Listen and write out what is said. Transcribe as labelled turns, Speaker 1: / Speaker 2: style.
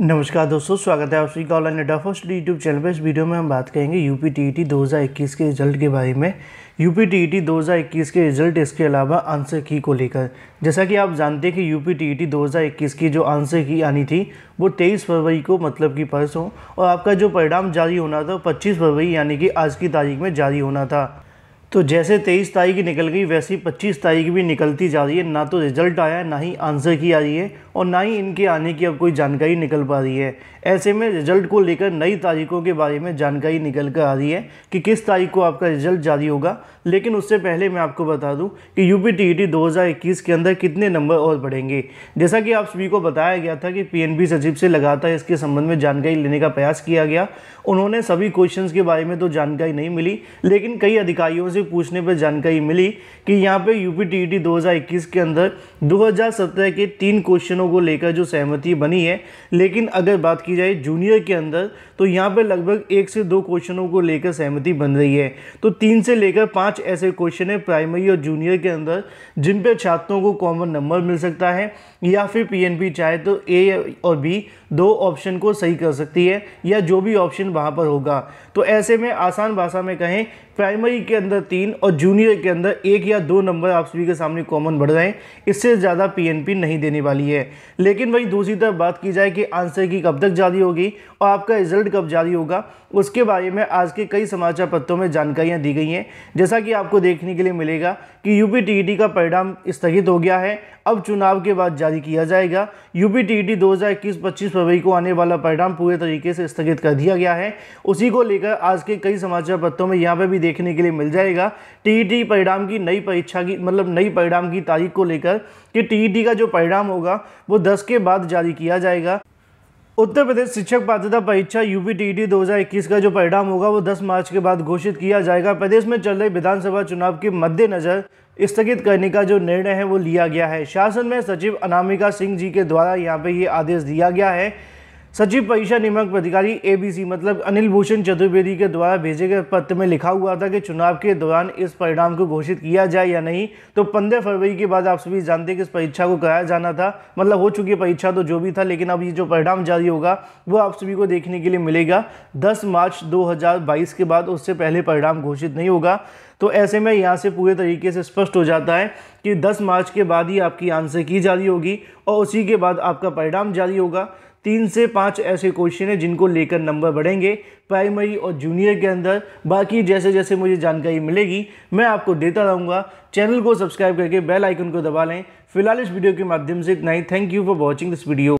Speaker 1: नमस्कार दोस्तों स्वागत है आप सभी का ऑनलाइन अड्डा फर्स्ट यूट्यूब चैनल पर इस वीडियो में हम बात करेंगे यू पी टी टी दो हज़ार इक्कीस के रिजल्ट के बारे में यू पी टी टी दो हज़ार इक्कीस के रिजल्ट इसके अलावा आंसर की को लेकर जैसा कि आप जानते हैं कि यू पी टी टी दो हज़ार इक्कीस की जो आंसर की आनी थी वो तेईस फरवरी को मतलब कि परसों और आपका जो परिणाम जारी होना था पच्चीस फरवरी यानी कि आज की तारीख में जारी होना था तो जैसे तेईस तारीख की निकल गई वैसे ही पच्चीस तारीख भी निकलती जा रही है ना तो रिजल्ट आया है ना ही आंसर की आ रही है और ना ही इनके आने की अब कोई जानकारी निकल पा रही है ऐसे में रिजल्ट को लेकर नई तारीखों के बारे में जानकारी निकल कर आ रही है कि किस तारीख को आपका रिजल्ट जारी होगा लेकिन उससे पहले मैं आपको बता दूँ कि यू पी टी ई के अंदर कितने नंबर और बढ़ेंगे जैसा कि आप सभी को बताया गया था कि पी सचिव से लगातार इसके संबंध में जानकारी लेने का प्रयास किया गया उन्होंने सभी क्वेश्चन के बारे में तो जानकारी नहीं मिली लेकिन कई अधिकारियों से से पूछने पर जानकारी मिली कि यहाँ पे यूपी टी 2021 के अंदर 2017 के तीन क्वेश्चनों को लेकर जो सहमति बनी है लेकिन अगर बात की जाए जूनियर के अंदर तो यहाँ पे लगभग एक से दो क्वेश्चनों को लेकर सहमति बन रही है तो तीन से लेकर पाँच ऐसे क्वेश्चन है प्राइमरी और जूनियर के अंदर जिन पर छात्रों को कॉमन नंबर मिल सकता है या फिर पी चाहे तो ए और बी दो ऑप्शन को सही कर सकती है या जो भी ऑप्शन वहाँ पर होगा तो ऐसे में आसान भाषा में कहें प्राइमरी के अंदर तीन और जूनियर के अंदर एक या दो नंबर आप सभी के सामने कॉमन बढ़ रहे हैं इससे ज़्यादा पीएनपी नहीं देने वाली है लेकिन वही दूसरी तरफ बात की जाए कि आंसर की कब तक जारी होगी और आपका रिजल्ट कब जारी होगा उसके बारे में आज के कई समाचार पत्रों में जानकारियाँ दी गई हैं जैसा कि आपको देखने के लिए मिलेगा कि यूपी e का परिणाम स्थगित हो गया है अब चुनाव के बाद जारी किया जाएगा यूपी टी ई फरवरी को आने वाला परिणाम पूरे तरीके से स्थगित कर दिया गया है उसी को लेकर आज के कई समाचार पत्रों में यहाँ पर भी देखने के लिए मिल जाएगा टीईटी परिणाम की नई परीक्षा की मतलब नई परिणाम की तारीख को लेकर कि टीईटी का जो परिणाम होगा वो दस के बाद जारी किया जाएगा उत्तर प्रदेश शिक्षक पात्रता परीक्षा यूपी टी दो का जो परिणाम होगा वो 10 मार्च के बाद घोषित किया जाएगा प्रदेश में चल रहे विधानसभा चुनाव के मद्देनजर स्थगित करने का जो निर्णय है वो लिया गया है शासन में सचिव अनामिका सिंह जी के द्वारा यहाँ पे ये आदेश दिया गया है सचिव परीक्षा नियमक अधिकारी एबीसी मतलब अनिल भूषण चतुर्वेदी के द्वारा भेजे गए पत्र में लिखा हुआ था कि चुनाव के दौरान इस परिणाम को घोषित किया जाए या नहीं तो पंद्रह फरवरी के बाद आप सभी जानते हैं कि इस परीक्षा को कराया जाना था मतलब हो चुकी है परीक्षा तो जो भी था लेकिन अब ये जो परिणाम जारी होगा वो आप सभी को देखने के लिए मिलेगा दस मार्च दो के बाद उससे पहले परिणाम घोषित नहीं होगा तो ऐसे में यहाँ से पूरे तरीके से स्पष्ट हो जाता है कि 10 मार्च के बाद ही आपकी आंसर की जारी होगी और उसी के बाद आपका परिणाम जारी होगा तीन से पाँच ऐसे क्वेश्चन हैं जिनको लेकर नंबर बढ़ेंगे प्राइमरी और जूनियर के अंदर बाकी जैसे जैसे मुझे जानकारी मिलेगी मैं आपको देता रहूँगा चैनल को सब्सक्राइब करके बेल आइकन को दबा लें फिलहाल इस वीडियो के माध्यम से इतना ही thank you for watching this video